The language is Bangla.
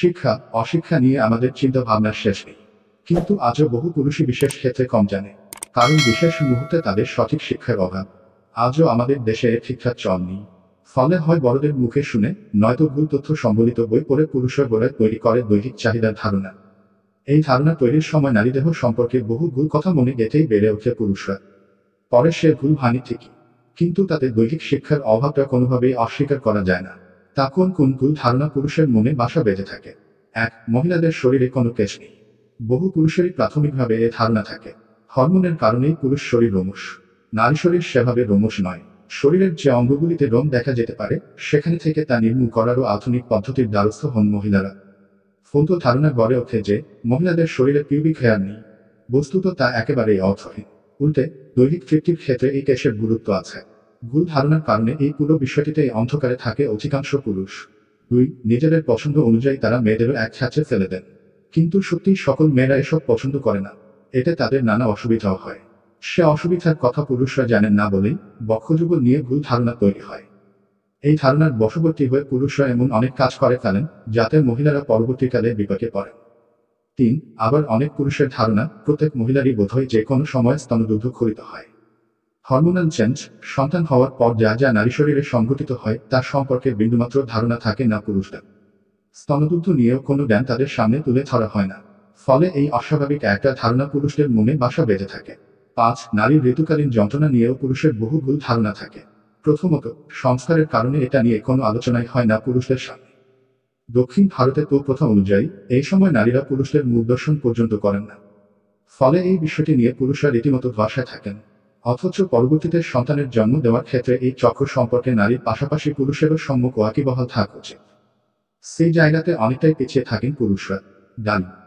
শিক্ষা অশিক্ষা নিয়ে আমাদের চিন্তা ভাবনার শেষ নেই কিন্তু আজও বহু পুরুষই বিশেষ ক্ষেত্রে কম জানে কারণ বিশেষ মুহূর্তে তাদের সঠিক শিক্ষার অভাব আজও আমাদের দেশে ঠিকঠাক চল নেই ফলে হয় বড়দের মুখে শুনে নয়তো ভুল তথ্য সম্বলিত বই পড়ে পুরুষের বলে তৈরি করে দৈহিক চাহিদার ধারণা এই ধারণা তৈরির সময় নারীদেহ সম্পর্কে বহু ভুল কথা মনে গেঁথেই বেড়ে ওঠে পুরুষরা পরে সে ভুল হানি ঠিকই কিন্তু তাতে দৈহিক শিক্ষার অভাবটা কোনোভাবেই অস্বীকার করা যায় না তা কোন কোন ভুল ধারণা পুরুষের মনে বাসা বেঁধে থাকে এক মহিলাদের শরীরে কোনো তেজ নেই বহু পুরুষেরই প্রাথমিকভাবে এ ধারণা থাকে হরমোনের কারণেই পুরুষ শরীর রোমস নারী শরীর সেভাবে রোমস নয় শরীরের যে অঙ্গগুলিতে রোম দেখা যেতে পারে সেখানে থেকে তা নির্মূল করারও আধুনিক পদ্ধতির দ্বারস্থ হন মহিলারা ফলত ধারণা গড়ে ওঠে যে মহিলাদের শরীরে পিউবিক হেয়ার নেই বস্তুত তা একেবারেই অর্থহীন উল্টে দৈহিক তৃপ্তির ক্ষেত্রে এই কেশের গুরুত্ব আছে ভুল ধারণার কারণে এই পুরো বিষয়টিতে অন্ধকারে থাকে অধিকাংশ পুরুষ দুই নিজেদের পছন্দ অনুযায়ী তারা মেয়েদেরও এক ছাঁচে ফেলে দেন কিন্তু সত্যি সকল মেয়েরা এসব পছন্দ করে না এতে তাদের নানা অসুবিধাও হয় সে অসুবিধার কথা পুরুষরা জানেন না বলেই বক্ষযুগল নিয়ে ভুল ধারণা তৈরি হয় এই ধারণার বশবর্তী হয়ে পুরুষরা এমন অনেক কাজ করে ফেলেন যাতে মহিলারা পরবর্তীকালে বিপাকে পড়ে তিন আবার অনেক পুরুষের ধারণা প্রত্যেক মহিলারই বোধহয় যে কোনো সময় স্তনদুগ্ধ খরিত হয় হরমোনাল চেঞ্জ সন্তান হওয়ার পর যা যা নারী শরীরে সংঘটিত হয় তার সম্পর্কে বিন্দুমাত্র ধারণা থাকে না পুরুষদের স্তনদুগ্ধ নিয়েও কোনো জ্ঞান তাদের সামনে তুলে ধরা হয় না ফলে এই অস্বাভাবিক একটা ধারণা পুরুষদের মনে বাসা বেঁধে থাকে পাঁচ নারীর ঋতুকালীন যন্ত্রণা নিয়েও পুরুষের বহু ভুল ধারণা থাকে প্রথমত সংস্কারের কারণে এটা নিয়ে কোনো আলোচনাই হয় না পুরুষদের সামনে দক্ষিণ ভারতে তো প্রথা অনুযায়ী এই সময় নারীরা পুরুষদের মুখ দর্শন পর্যন্ত করেন না ফলে এই বিষয়টি নিয়ে পুরুষরা রীতিমতো ভাষায় থাকেন অথচ পরবর্তীতে সন্তানের জন্ম দেওয়ার ক্ষেত্রে এই চক্র সম্পর্কে নারীর পাশাপাশি পুরুষেরও সম্মুখ ওয়াকিবহল থাক উচিত সেই জায়গাতে অনেকটাই পিছিয়ে থাকেন পুরুষরা ডালি